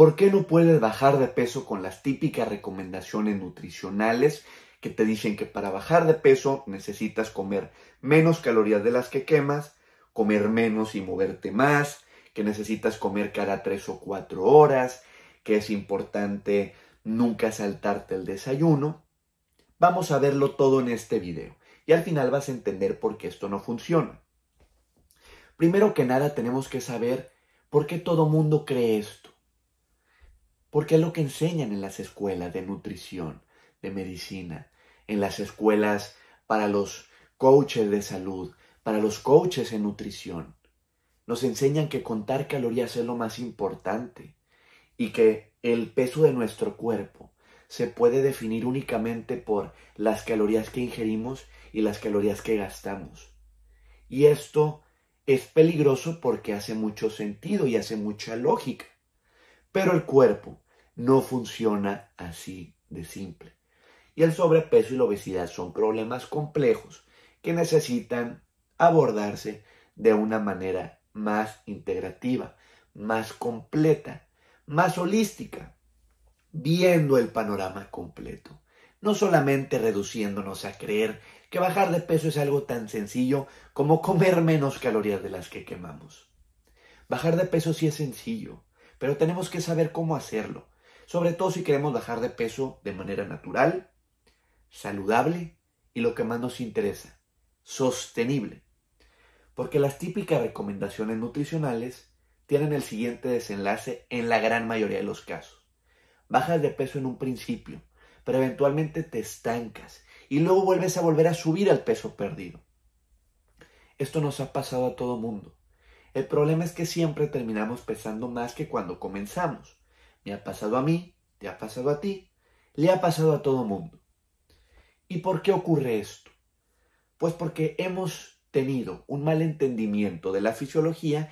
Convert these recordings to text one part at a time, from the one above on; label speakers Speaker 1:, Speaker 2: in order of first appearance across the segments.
Speaker 1: ¿Por qué no puedes bajar de peso con las típicas recomendaciones nutricionales que te dicen que para bajar de peso necesitas comer menos calorías de las que quemas, comer menos y moverte más, que necesitas comer cada tres o cuatro horas, que es importante nunca saltarte el desayuno? Vamos a verlo todo en este video y al final vas a entender por qué esto no funciona. Primero que nada tenemos que saber por qué todo mundo cree esto porque es lo que enseñan en las escuelas de nutrición, de medicina, en las escuelas para los coaches de salud, para los coaches en nutrición. Nos enseñan que contar calorías es lo más importante y que el peso de nuestro cuerpo se puede definir únicamente por las calorías que ingerimos y las calorías que gastamos. Y esto es peligroso porque hace mucho sentido y hace mucha lógica. Pero el cuerpo, no funciona así de simple. Y el sobrepeso y la obesidad son problemas complejos que necesitan abordarse de una manera más integrativa, más completa, más holística, viendo el panorama completo. No solamente reduciéndonos a creer que bajar de peso es algo tan sencillo como comer menos calorías de las que quemamos. Bajar de peso sí es sencillo, pero tenemos que saber cómo hacerlo sobre todo si queremos bajar de peso de manera natural, saludable y lo que más nos interesa, sostenible. Porque las típicas recomendaciones nutricionales tienen el siguiente desenlace en la gran mayoría de los casos. Bajas de peso en un principio, pero eventualmente te estancas y luego vuelves a volver a subir al peso perdido. Esto nos ha pasado a todo mundo. El problema es que siempre terminamos pesando más que cuando comenzamos. Me ha pasado a mí, te ha pasado a ti, le ha pasado a todo mundo. ¿Y por qué ocurre esto? Pues porque hemos tenido un mal entendimiento de la fisiología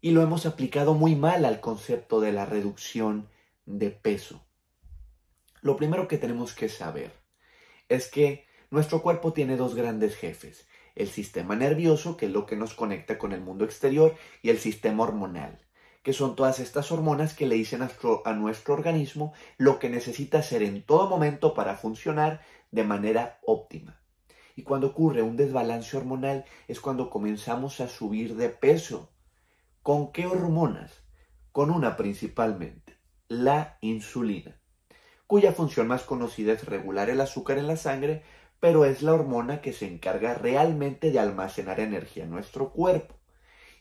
Speaker 1: y lo hemos aplicado muy mal al concepto de la reducción de peso. Lo primero que tenemos que saber es que nuestro cuerpo tiene dos grandes jefes, el sistema nervioso, que es lo que nos conecta con el mundo exterior, y el sistema hormonal que son todas estas hormonas que le dicen a nuestro, organismo lo que necesita hacer en todo momento para funcionar de manera óptima. Y cuando ocurre un desbalance hormonal es cuando comenzamos a subir de peso. ¿Con qué hormonas? Con una principalmente, la insulina, cuya función más conocida es regular el azúcar en la sangre, pero es la hormona que se encarga realmente de almacenar energía en nuestro cuerpo.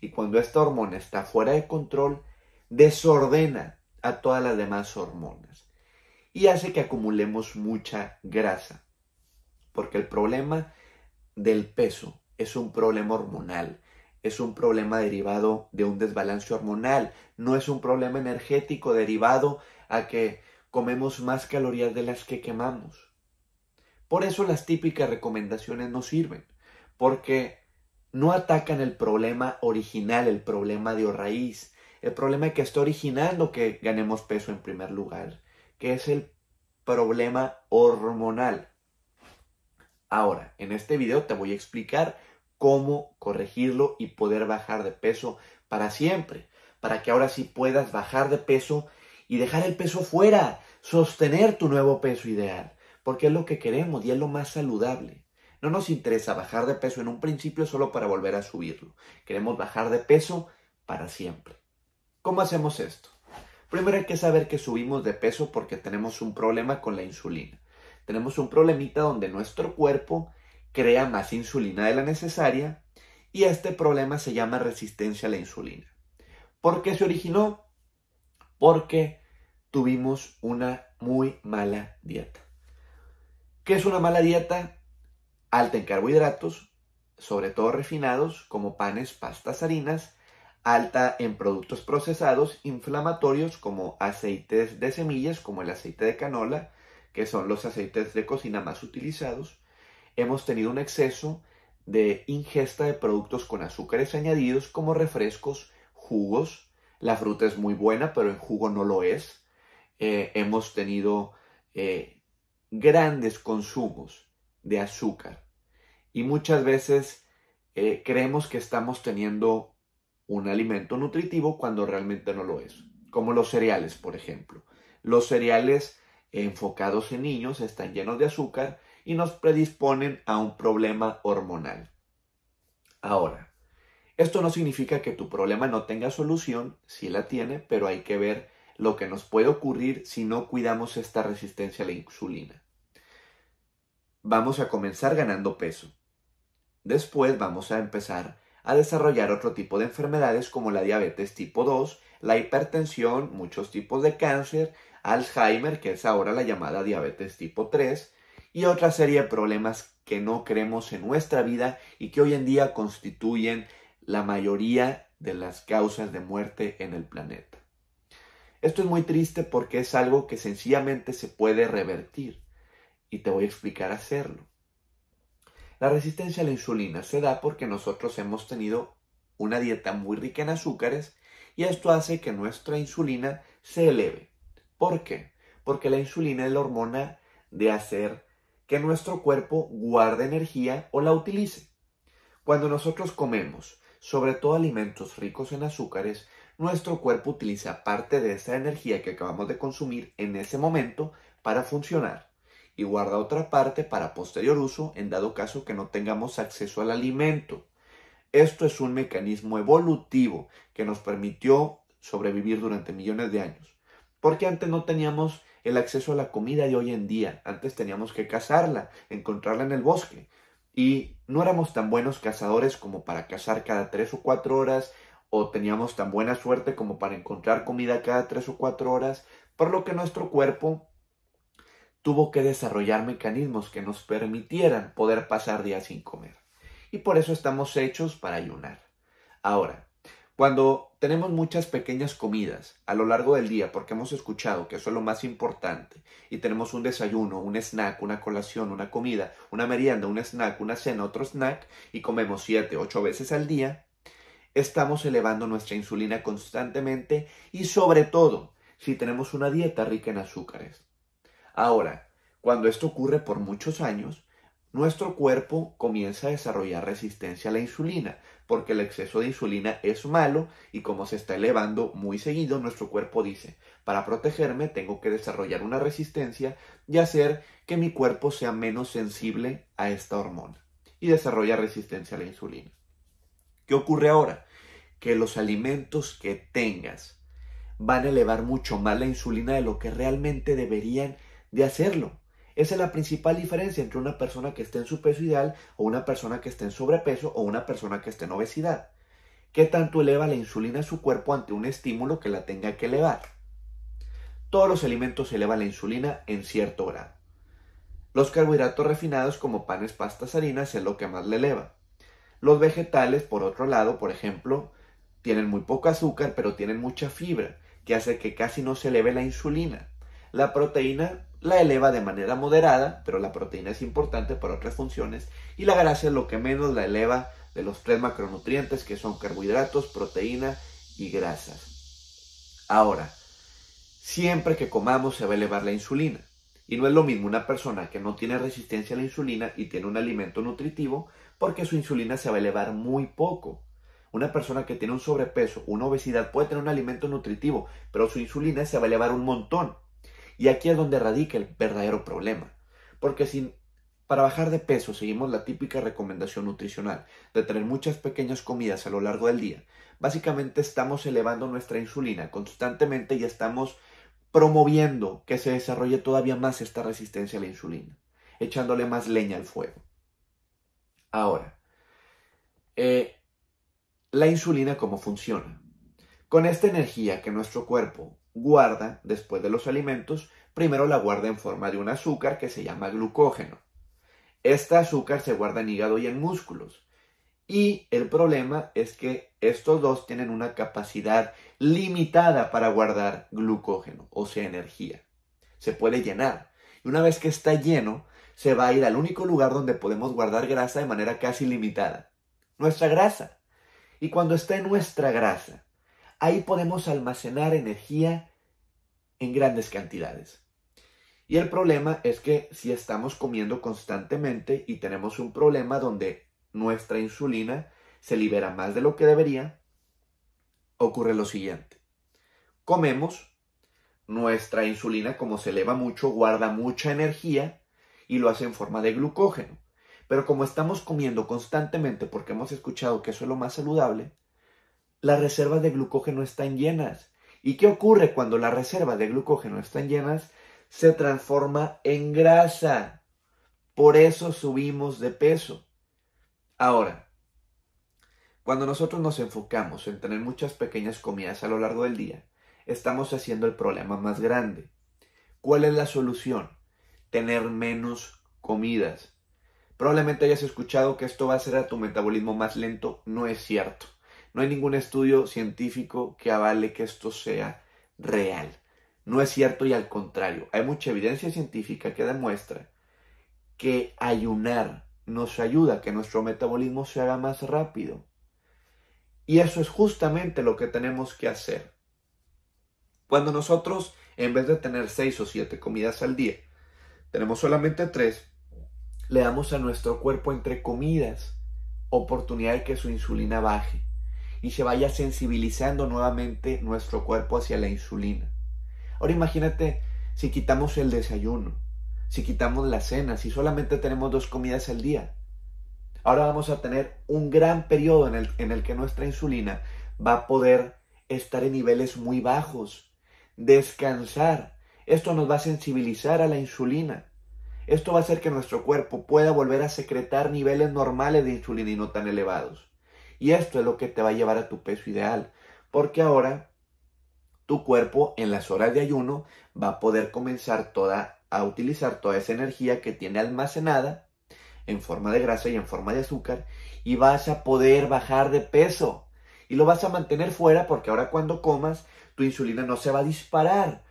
Speaker 1: Y cuando esta hormona está fuera de control, desordena a todas las demás hormonas y hace que acumulemos mucha grasa. Porque el problema del peso es un problema hormonal, es un problema derivado de un desbalance hormonal, no es un problema energético derivado a que comemos más calorías de las que quemamos. Por eso las típicas recomendaciones no sirven, porque no atacan el problema original, el problema de raíz, el problema que está originando que ganemos peso en primer lugar, que es el problema hormonal. Ahora, en este video te voy a explicar cómo corregirlo y poder bajar de peso para siempre, para que ahora sí puedas bajar de peso y dejar el peso fuera, sostener tu nuevo peso ideal, porque es lo que queremos y es lo más saludable. No nos interesa bajar de peso en un principio solo para volver a subirlo. Queremos bajar de peso para siempre. ¿Cómo hacemos esto? Primero hay que saber que subimos de peso porque tenemos un problema con la insulina. Tenemos un problemita donde nuestro cuerpo crea más insulina de la necesaria y este problema se llama resistencia a la insulina. ¿Por qué se originó? Porque tuvimos una muy mala dieta. ¿Qué es una mala dieta? alta en carbohidratos, sobre todo refinados como panes, pastas, harinas, alta en productos procesados inflamatorios como aceites de semillas, como el aceite de canola, que son los aceites de cocina más utilizados. Hemos tenido un exceso de ingesta de productos con azúcares añadidos como refrescos, jugos. La fruta es muy buena, pero en jugo no lo es. Eh, hemos tenido eh, grandes consumos de azúcar y muchas veces eh, creemos que estamos teniendo un alimento nutritivo cuando realmente no lo es, como los cereales, por ejemplo. Los cereales enfocados en niños están llenos de azúcar y nos predisponen a un problema hormonal. Ahora, esto no significa que tu problema no tenga solución, sí la tiene, pero hay que ver lo que nos puede ocurrir si no cuidamos esta resistencia a la insulina. Vamos a comenzar ganando peso. Después vamos a empezar a desarrollar otro tipo de enfermedades como la diabetes tipo 2, la hipertensión, muchos tipos de cáncer, Alzheimer, que es ahora la llamada diabetes tipo 3, y otra serie de problemas que no creemos en nuestra vida y que hoy en día constituyen la mayoría de las causas de muerte en el planeta. Esto es muy triste porque es algo que sencillamente se puede revertir y te voy a explicar hacerlo. La resistencia a la insulina se da porque nosotros hemos tenido una dieta muy rica en azúcares y esto hace que nuestra insulina se eleve. ¿Por qué? Porque la insulina es la hormona de hacer que nuestro cuerpo guarde energía o la utilice. Cuando nosotros comemos, sobre todo alimentos ricos en azúcares, nuestro cuerpo utiliza parte de esa energía que acabamos de consumir en ese momento para funcionar y guarda otra parte para posterior uso en dado caso que no tengamos acceso al alimento. Esto es un mecanismo evolutivo que nos permitió sobrevivir durante millones de años, porque antes no teníamos el acceso a la comida de hoy en día, antes teníamos que cazarla, encontrarla en el bosque, y no éramos tan buenos cazadores como para cazar cada tres o cuatro horas, o teníamos tan buena suerte como para encontrar comida cada tres o cuatro horas, por lo que nuestro cuerpo tuvo que desarrollar mecanismos que nos permitieran poder pasar días sin comer. Y por eso estamos hechos para ayunar. Ahora, cuando tenemos muchas pequeñas comidas a lo largo del día, porque hemos escuchado que eso es lo más importante, y tenemos un desayuno, un snack, una colación, una comida, una merienda, un snack, una cena, otro snack, y comemos 7, ocho veces al día, estamos elevando nuestra insulina constantemente y sobre todo si tenemos una dieta rica en azúcares. Ahora, cuando esto ocurre por muchos años, nuestro cuerpo comienza a desarrollar resistencia a la insulina, porque el exceso de insulina es malo y como se está elevando muy seguido, nuestro cuerpo dice, para protegerme tengo que desarrollar una resistencia y hacer que mi cuerpo sea menos sensible a esta hormona y desarrolla resistencia a la insulina. ¿Qué ocurre ahora? Que los alimentos que tengas van a elevar mucho más la insulina de lo que realmente deberían de hacerlo. Esa es la principal diferencia entre una persona que esté en su peso ideal o una persona que esté en sobrepeso o una persona que esté en obesidad. ¿Qué tanto eleva la insulina a su cuerpo ante un estímulo que la tenga que elevar? Todos los alimentos elevan la insulina en cierto grado. Los carbohidratos refinados como panes, pastas, harinas es lo que más le eleva. Los vegetales, por otro lado, por ejemplo, tienen muy poco azúcar pero tienen mucha fibra, que hace que casi no se eleve la insulina. La proteína la eleva de manera moderada, pero la proteína es importante para otras funciones, y la grasa es lo que menos la eleva de los tres macronutrientes que son carbohidratos, proteína y grasas. Ahora, siempre que comamos se va a elevar la insulina. Y no es lo mismo una persona que no tiene resistencia a la insulina y tiene un alimento nutritivo porque su insulina se va a elevar muy poco. Una persona que tiene un sobrepeso, una obesidad puede tener un alimento nutritivo, pero su insulina se va a elevar un montón y aquí es donde radica el verdadero problema. Porque si para bajar de peso seguimos la típica recomendación nutricional de tener muchas pequeñas comidas a lo largo del día, básicamente estamos elevando nuestra insulina constantemente y estamos promoviendo que se desarrolle todavía más esta resistencia a la insulina, echándole más leña al fuego. Ahora, eh, la insulina cómo funciona. Con esta energía que nuestro cuerpo guarda, después de los alimentos, primero la guarda en forma de un azúcar que se llama glucógeno. Este azúcar se guarda en hígado y en músculos. Y el problema es que estos dos tienen una capacidad limitada para guardar glucógeno, o sea, energía. Se puede llenar. Y una vez que está lleno, se va a ir al único lugar donde podemos guardar grasa de manera casi limitada. Nuestra grasa. Y cuando está en nuestra grasa, Ahí podemos almacenar energía en grandes cantidades. Y el problema es que si estamos comiendo constantemente y tenemos un problema donde nuestra insulina se libera más de lo que debería, ocurre lo siguiente. Comemos, nuestra insulina como se eleva mucho guarda mucha energía y lo hace en forma de glucógeno. Pero como estamos comiendo constantemente porque hemos escuchado que eso es lo más saludable, las reservas de glucógeno están llenas. ¿Y qué ocurre cuando las reservas de glucógeno están llenas? Se transforma en grasa. Por eso subimos de peso. Ahora, cuando nosotros nos enfocamos en tener muchas pequeñas comidas a lo largo del día, estamos haciendo el problema más grande. ¿Cuál es la solución? Tener menos comidas. Probablemente hayas escuchado que esto va a hacer a tu metabolismo más lento. No es cierto. No hay ningún estudio científico que avale que esto sea real. No es cierto y al contrario, hay mucha evidencia científica que demuestra que ayunar nos ayuda a que nuestro metabolismo se haga más rápido. Y eso es justamente lo que tenemos que hacer. Cuando nosotros, en vez de tener seis o siete comidas al día, tenemos solamente tres, le damos a nuestro cuerpo entre comidas oportunidad de que su insulina baje y se vaya sensibilizando nuevamente nuestro cuerpo hacia la insulina. Ahora imagínate si quitamos el desayuno, si quitamos la cena, si solamente tenemos dos comidas al día. Ahora vamos a tener un gran periodo en el, en el que nuestra insulina va a poder estar en niveles muy bajos, descansar. Esto nos va a sensibilizar a la insulina. Esto va a hacer que nuestro cuerpo pueda volver a secretar niveles normales de insulina y no tan elevados. Y esto es lo que te va a llevar a tu peso ideal, porque ahora tu cuerpo en las horas de ayuno va a poder comenzar toda, a utilizar toda esa energía que tiene almacenada en forma de grasa y en forma de azúcar y vas a poder bajar de peso y lo vas a mantener fuera porque ahora cuando comas tu insulina no se va a disparar,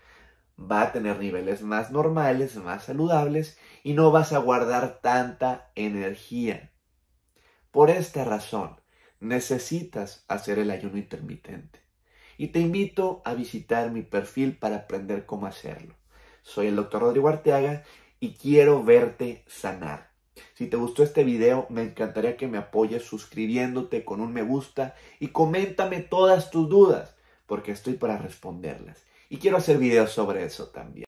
Speaker 1: va a tener niveles más normales, más saludables y no vas a guardar tanta energía. Por esta razón, necesitas hacer el ayuno intermitente. Y te invito a visitar mi perfil para aprender cómo hacerlo. Soy el doctor Rodrigo Arteaga y quiero verte sanar. Si te gustó este video, me encantaría que me apoyes suscribiéndote con un me gusta y coméntame todas tus dudas, porque estoy para responderlas. Y quiero hacer videos sobre eso también.